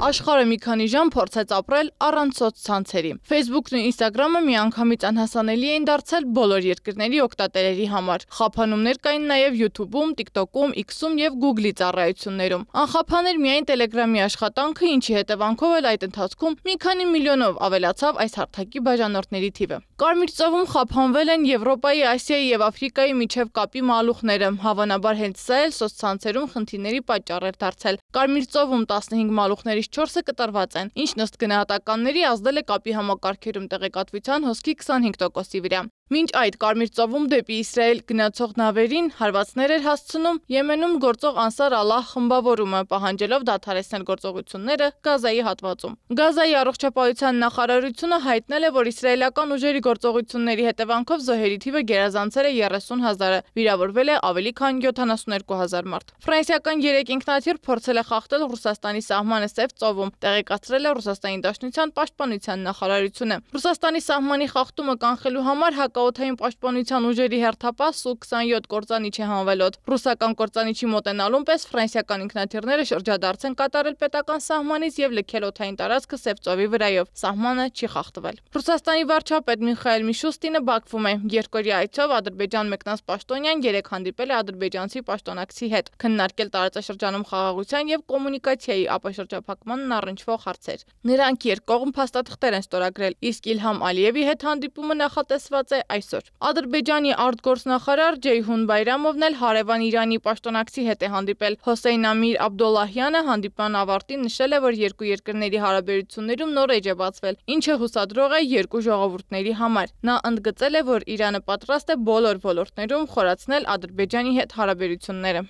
Աշխարը մի քանի ժամ փորձեց ապրել առանց սոցցանցերի։ Facebook-ն ու Instagram-ը միանգամից անհասանելի էին դարձել բոլոր երկրների օգտատերերի համար։ Խափանումներ կային նաև YouTube-ում, TikTok-ում, X-ում եւ Google-ի ծառայություններում։ Անխափաներ միայն Telegram-ի աշխատանքը, ինչի հետևանքով էլ այդ ընթացքում մի քանի միլիոնով ավելացավ այս հարթակի բաժանորդների թիվը։ Կարմիր ծովում խափանվել են Եվրոպայի, Ասիայի եւ Աֆրիկայի միջև կապի մալուխները։ Հավանաբար հենց սա էլ սոցցանցերում խնդիրների պատճառ էր դարձել։ Կարմիր ծովում 15 մալուխներից 4-ը կտրված են, ինչն ըստ գնահատականների ազդել է կապի համակարգերում տեղեկատվության հոսքի 25%-ի վրա։ Մինչ այդ Կարմիր ծովում դեպի Իսրայել գնացող նավերին հարվածներ էր հասցնում Եմենում գործող Անսար Ալլահ խմբավորումը, պահանջելով դադարեցնել գործողությունները Գազայի հատվածում։ Գազայի առողջապահության նախարարությունը հայտնել է, որ իսրայելական ուժերի գործողությունների հետևանքով զոհերի թիվը գերազանցել է 30000-ը, վիրավորվել է ավելի քան 72000 մարդ։ Ֆրանսիական 3 ինքնաթիռ փորձել է խախտել Ռուսաստանի սահմանը Սև ծովում, տեղեկացրել է Ռուսաստանի Դաշնության պաշտպանության նախարարությունը։ Ռուսաստանի սահմանի խախտումը կանխելու համար հակա մշակաօթային պաշտպանության ուժերի հերթապահ Սու-27 կործանիչ է հանվելոտ։ Ռուսական կործանիչի մոտենալուն պես ֆրանսիական ինքնաթիռները շրջադարձ են կատարել պետական սահմանից եւ լքել օթային տարածքը Սևծովի վրայով։ Սահմանը չի խախտվել։ Ռուսաստանի վարչապետ Միխայել Միշուստինը Բաքվում է։ Երկօրյա այցով Ադրբեջան մեկնած Պաշտոնյան 3 հանդիպել է ադրբեջանցի պաշտոնակցի հետ, քննարկել տարածաշրջանում խաղաղության եւ կոմունիկացիայի ապաշրջափակմանն առնչվող հարցեր։ Նրանք երկկողմ փաստաթղթեր են ստորագրել, իսկ Իլհամ Ալիևի հետ հանդիպումը նախատեսված է այսօր։ Ադրբեջանի արտգործնախարար Ջեյհուն Բայրամովն էլ հարևան Իրանի պաշտոնակցի հետ է հանդիպել։ Հոսեյն Ամիր Աբդոլլահյանը հանդիպան ավարտին նշել է, որ երկու երկրների հարաբերություններում նոր էջ է բացվել, ինչը հուսադրող է երկու ժողովուրդների համար։ Նա ընդգծել է, որ Իրանը պատրաստ է բոլոր ոլորտներում խորացնել Ադրբեջանի հետ հարաբերությունները։